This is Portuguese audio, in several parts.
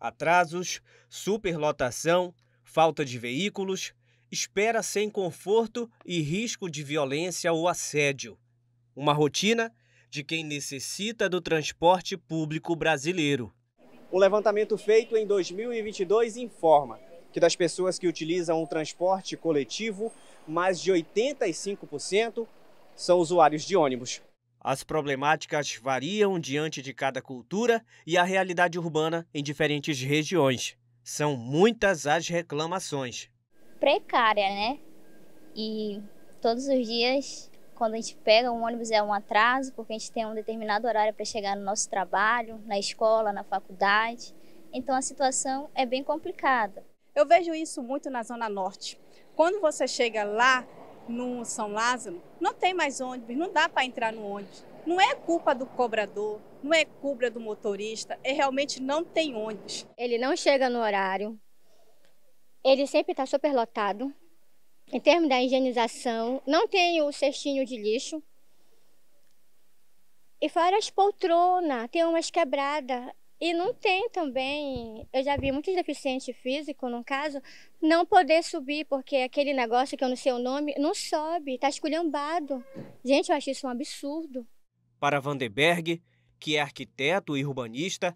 Atrasos, superlotação, falta de veículos, espera sem conforto e risco de violência ou assédio. Uma rotina de quem necessita do transporte público brasileiro. O levantamento feito em 2022 informa que das pessoas que utilizam o transporte coletivo, mais de 85% são usuários de ônibus. As problemáticas variam diante de cada cultura e a realidade urbana em diferentes regiões. São muitas as reclamações. Precária, né? E todos os dias, quando a gente pega um ônibus, é um atraso, porque a gente tem um determinado horário para chegar no nosso trabalho, na escola, na faculdade. Então a situação é bem complicada. Eu vejo isso muito na Zona Norte. Quando você chega lá, no São Lázaro, não tem mais ônibus, não dá para entrar no ônibus. Não é culpa do cobrador, não é culpa do motorista, é realmente não tem ônibus. Ele não chega no horário, ele sempre está superlotado. Em termos da higienização, não tem o cestinho de lixo. E fora as poltronas, tem umas quebradas. E não tem também, eu já vi muitos deficientes físicos, no caso, não poder subir, porque aquele negócio que eu não sei o nome, não sobe, tá esculhambado. Gente, eu acho isso um absurdo. Para Vandenberg, que é arquiteto e urbanista,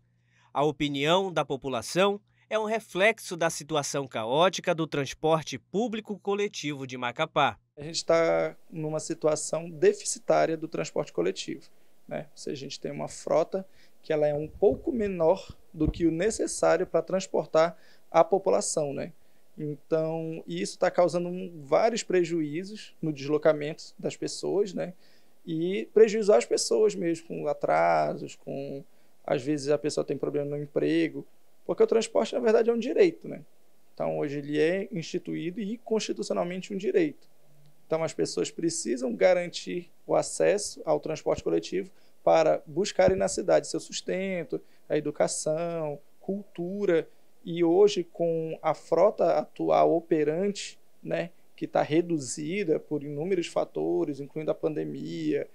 a opinião da população é um reflexo da situação caótica do transporte público coletivo de Macapá. A gente está numa situação deficitária do transporte coletivo. Né? Se a gente tem uma frota que ela é um pouco menor do que o necessário para transportar a população, né? Então, isso está causando vários prejuízos no deslocamento das pessoas, né? E prejuízo às pessoas mesmo, com atrasos, com... Às vezes a pessoa tem problema no emprego, porque o transporte, na verdade, é um direito, né? Então, hoje ele é instituído e constitucionalmente um direito. Então, as pessoas precisam garantir o acesso ao transporte coletivo para buscarem na cidade seu sustento, a educação, cultura. E hoje, com a frota atual operante, né, que está reduzida por inúmeros fatores, incluindo a pandemia,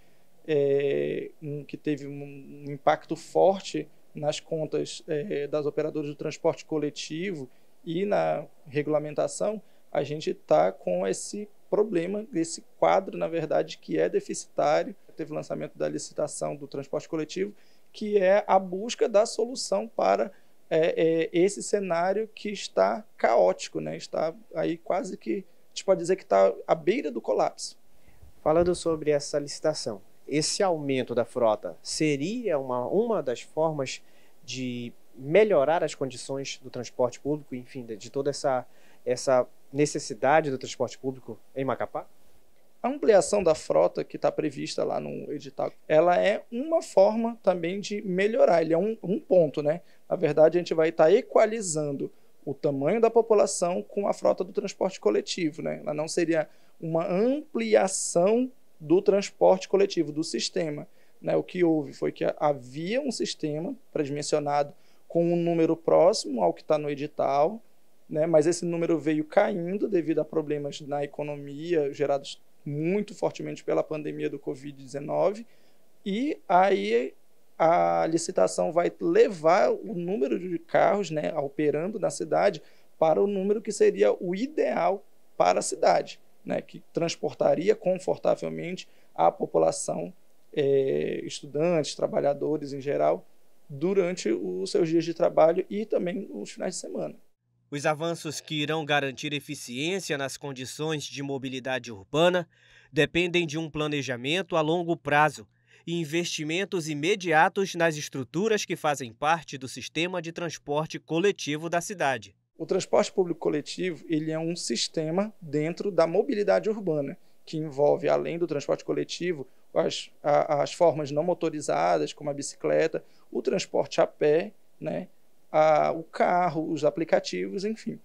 é, um, que teve um impacto forte nas contas é, das operadoras do transporte coletivo e na regulamentação, a gente está com esse problema desse quadro, na verdade, que é deficitário. Teve o lançamento da licitação do transporte coletivo, que é a busca da solução para é, é, esse cenário que está caótico, né? está aí quase que, a gente pode dizer que está à beira do colapso. Falando sobre essa licitação, esse aumento da frota seria uma, uma das formas de melhorar as condições do transporte público, enfim, de, de toda essa essa necessidade do transporte público em Macapá? A ampliação da frota que está prevista lá no edital, ela é uma forma também de melhorar, ele é um, um ponto, né? Na verdade, a gente vai estar tá equalizando o tamanho da população com a frota do transporte coletivo, né? Ela não seria uma ampliação do transporte coletivo, do sistema. Né? O que houve foi que havia um sistema predimensionado com um número próximo ao que está no edital, né? mas esse número veio caindo devido a problemas na economia gerados muito fortemente pela pandemia do Covid-19. E aí a licitação vai levar o número de carros né, operando na cidade para o número que seria o ideal para a cidade, né, que transportaria confortavelmente a população, é, estudantes, trabalhadores em geral, durante os seus dias de trabalho e também os finais de semana. Os avanços que irão garantir eficiência nas condições de mobilidade urbana dependem de um planejamento a longo prazo e investimentos imediatos nas estruturas que fazem parte do sistema de transporte coletivo da cidade. O transporte público coletivo ele é um sistema dentro da mobilidade urbana que envolve, além do transporte coletivo, as, as formas não motorizadas, como a bicicleta, o transporte a pé, né, a, o carro, os aplicativos, enfim.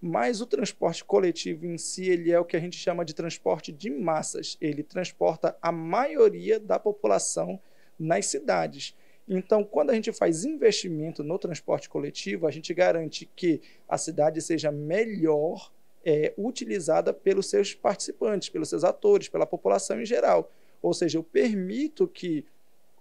Mas o transporte coletivo em si, ele é o que a gente chama de transporte de massas. Ele transporta a maioria da população nas cidades. Então, quando a gente faz investimento no transporte coletivo, a gente garante que a cidade seja melhor é, utilizada pelos seus participantes, pelos seus atores, pela população em geral. Ou seja, eu permito que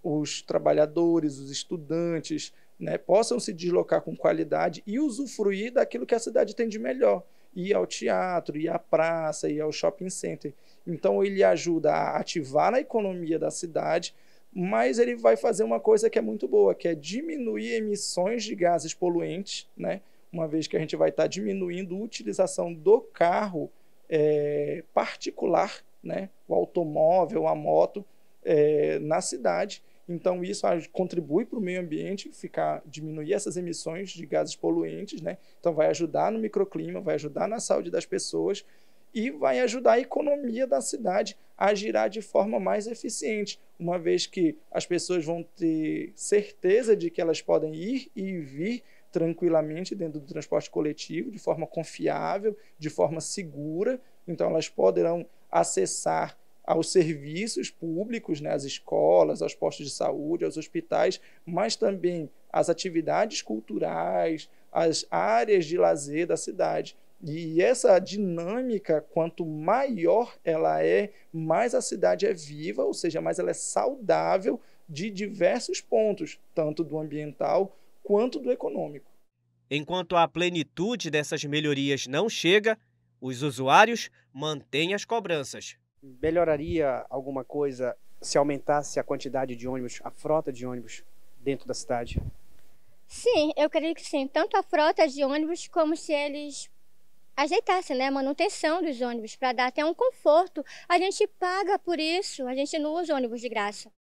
os trabalhadores, os estudantes, né, possam se deslocar com qualidade e usufruir daquilo que a cidade tem de melhor. Ir ao teatro, ir à praça, ir ao shopping center. Então, ele ajuda a ativar a economia da cidade, mas ele vai fazer uma coisa que é muito boa, que é diminuir emissões de gases poluentes, né? uma vez que a gente vai estar tá diminuindo a utilização do carro é, particular, né? o automóvel, a moto, é, na cidade então, isso contribui para o meio ambiente ficar, diminuir essas emissões de gases poluentes, né? Então, vai ajudar no microclima, vai ajudar na saúde das pessoas e vai ajudar a economia da cidade a girar de forma mais eficiente, uma vez que as pessoas vão ter certeza de que elas podem ir e vir tranquilamente dentro do transporte coletivo, de forma confiável, de forma segura. Então, elas poderão acessar aos serviços públicos, né, às escolas, aos postos de saúde, aos hospitais, mas também às atividades culturais, às áreas de lazer da cidade. E essa dinâmica, quanto maior ela é, mais a cidade é viva, ou seja, mais ela é saudável de diversos pontos, tanto do ambiental quanto do econômico. Enquanto a plenitude dessas melhorias não chega, os usuários mantêm as cobranças melhoraria alguma coisa se aumentasse a quantidade de ônibus, a frota de ônibus dentro da cidade? Sim, eu creio que sim. Tanto a frota de ônibus como se eles ajeitassem né, a manutenção dos ônibus para dar até um conforto. A gente paga por isso, a gente não usa ônibus de graça.